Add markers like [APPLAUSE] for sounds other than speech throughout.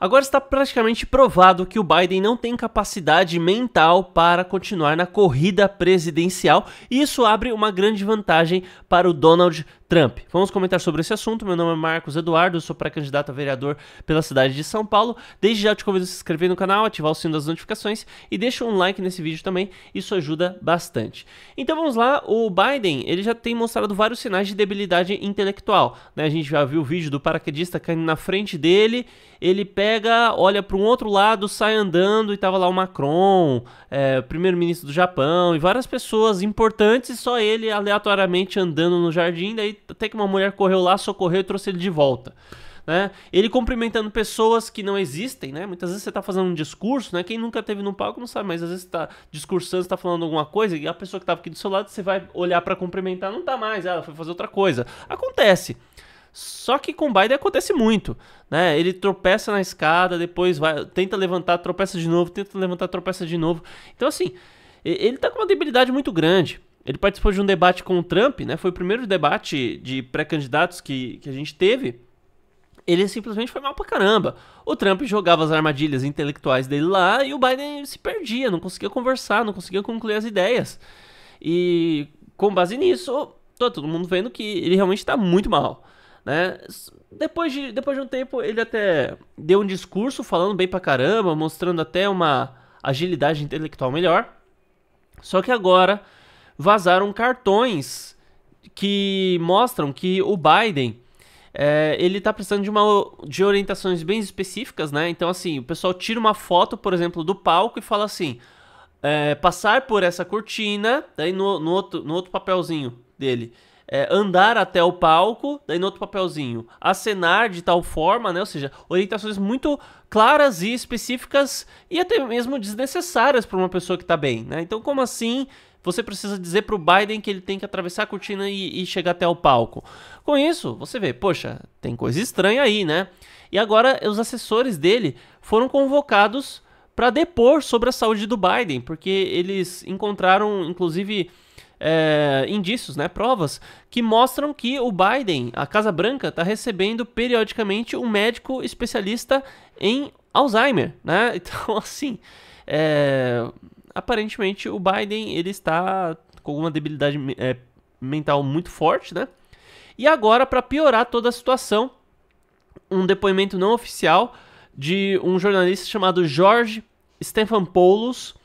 Agora está praticamente provado que o Biden não tem capacidade mental para continuar na corrida presidencial, e isso abre uma grande vantagem para o Donald Trump. Vamos comentar sobre esse assunto. Meu nome é Marcos Eduardo, sou pré-candidato a vereador pela cidade de São Paulo. Desde já te convido a se inscrever no canal, ativar o sino das notificações e deixa um like nesse vídeo também, isso ajuda bastante. Então vamos lá, o Biden, ele já tem mostrado vários sinais de debilidade intelectual, né? A gente já viu o vídeo do paraquedista caindo na frente dele, ele pega, olha para um outro lado, sai andando e tava lá o Macron, é, primeiro-ministro do Japão e várias pessoas importantes, só ele aleatoriamente andando no jardim, daí até que uma mulher correu lá, socorreu e trouxe ele de volta. Né? Ele cumprimentando pessoas que não existem, né? Muitas vezes você está fazendo um discurso, né? Quem nunca teve no palco não sabe, mas às vezes está discursando, está falando alguma coisa e a pessoa que estava aqui do seu lado, você vai olhar para cumprimentar, não está mais, ela foi fazer outra coisa. Acontece. Só que com o Biden acontece muito, né? Ele tropeça na escada, depois vai, tenta levantar, tropeça de novo, tenta levantar, tropeça de novo. Então assim, ele está com uma debilidade muito grande. Ele participou de um debate com o Trump, né? Foi o primeiro debate de pré-candidatos que, que a gente teve. Ele simplesmente foi mal pra caramba. O Trump jogava as armadilhas intelectuais dele lá e o Biden se perdia, não conseguia conversar, não conseguia concluir as ideias. E com base nisso, tô todo mundo vendo que ele realmente tá muito mal, né? Depois de, depois de um tempo, ele até deu um discurso falando bem pra caramba, mostrando até uma agilidade intelectual melhor. Só que agora vazaram cartões que mostram que o Biden é, ele está precisando de, uma, de orientações bem específicas, né? Então, assim, o pessoal tira uma foto, por exemplo, do palco e fala assim: é, passar por essa cortina, daí no, no, outro, no outro papelzinho dele. É, andar até o palco, daí no outro papelzinho, acenar de tal forma, né? Ou seja, orientações muito claras e específicas e até mesmo desnecessárias para uma pessoa que está bem, né? Então, como assim você precisa dizer para o Biden que ele tem que atravessar a cortina e, e, chegar até o palco. Com isso, você vê, poxa, tem coisa estranha aí, né? E agora os assessores dele foram convocados para depor sobre a saúde do Biden, porque eles encontraram, inclusive, é, indícios, né, provas, que mostram que o Biden, a Casa Branca, está recebendo periodicamente um médico especialista em Alzheimer, né? [LAUGHS] Então, assim, é, aparentemente o Biden ele está com uma debilidade é, mental muito forte, né? E agora, para piorar toda a situação, um depoimento não oficial de um jornalista chamado Jorge Stephanopoulos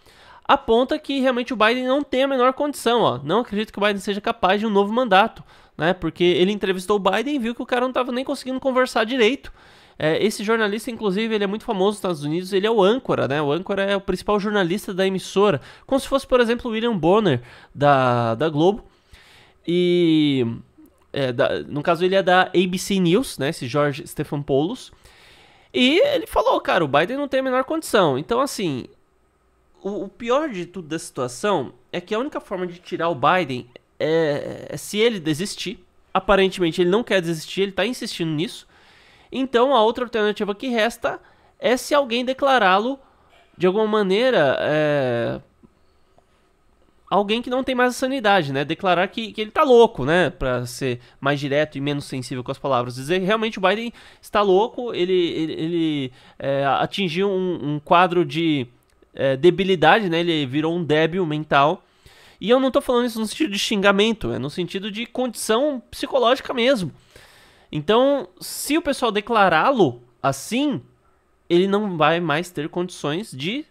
aponta que realmente o Biden não tem a menor condição, ó. Não acredito que o Biden seja capaz de um novo mandato, né? Porque ele entrevistou o Biden e viu que o cara não estava nem conseguindo conversar direito. É, esse jornalista, inclusive, ele é muito famoso nos Estados Unidos, ele é o âncora, né? O âncora é o principal jornalista da emissora, como se fosse, por exemplo, o William Bonner da, da Globo. E é, da, no caso ele é da ABC News, né, esse George Stephanopoulos. E ele falou, cara, o Biden não tem a menor condição. Então, assim, o, o pior de tudo da situação é que a única forma de tirar o Biden é, é se ele desistir. Aparentemente ele não quer desistir, ele está insistindo nisso. Então a outra alternativa que resta é se alguém declará-lo de alguma maneira. É... Alguém que não tem mais a sanidade, né? Declarar que, que ele tá louco, né? Pra ser mais direto e menos sensível com as palavras. Dizer que realmente o Biden está louco, ele, ele, ele é, atingiu um, um, quadro de é, debilidade, né? Ele virou um débil mental. E eu não tô falando isso no sentido de xingamento, é no sentido de condição psicológica mesmo. Então, se o pessoal declará-lo assim, ele não vai mais ter condições de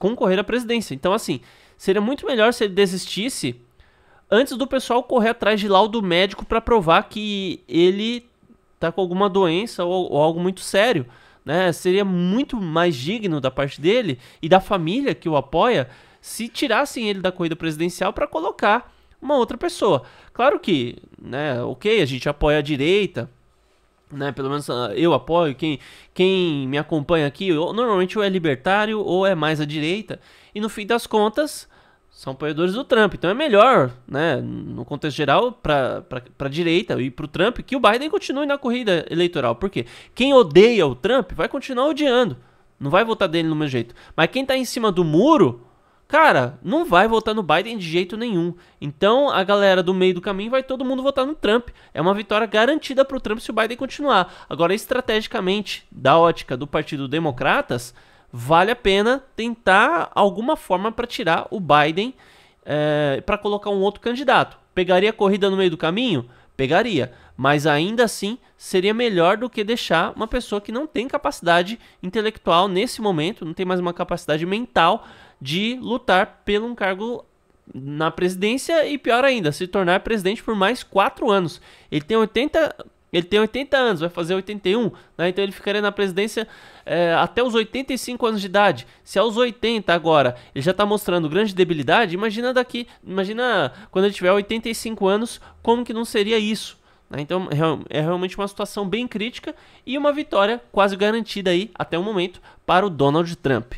concorrer à presidência. Então, assim, seria muito melhor se ele desistisse antes do pessoal correr atrás de laudo médico para provar que ele tá com alguma doença ou, ou, algo muito sério, né? Seria muito mais digno da parte dele e da família que o apoia se tirassem ele da corrida presidencial para colocar uma outra pessoa. Claro que, né, ok, a gente apoia a direita, né, pelo menos ah, eu apoio, quem, quem me acompanha aqui, normalmente ou é libertário ou é mais à direita, e no fim das contas são apoiadores do Trump. Então é melhor, né, no contexto geral, para a direita e para o Trump, que o Biden continue na corrida eleitoral. porque Quem odeia o Trump vai continuar odiando, não vai votar dele no meu jeito. Mas quem está em cima do muro cara, não vai votar no Biden de jeito nenhum. Então a galera do meio do caminho vai todo mundo votar no Trump. É uma vitória garantida para o Trump se o Biden continuar. Agora, estrategicamente, da ótica do Partido Democratas, vale a pena tentar alguma forma para tirar o Biden é, eh, para colocar um outro candidato. Pegaria a corrida no meio do caminho? Pegaria. Mas ainda assim, seria melhor do que deixar uma pessoa que não tem capacidade intelectual nesse momento, não tem mais uma capacidade mental de lutar pelo um cargo na presidência e pior ainda, se tornar presidente por mais 4 anos. Ele tem 80, ele tem 80 anos, vai fazer 81, né? então ele ficaria na presidência é, até os 85 anos de idade. Se aos 80 agora ele já está mostrando grande debilidade, imagina daqui, imagina quando ele tiver 85 anos, como que não seria isso? Né? Então é, é realmente uma situação bem crítica e uma vitória quase garantida aí até o momento para o Donald Trump.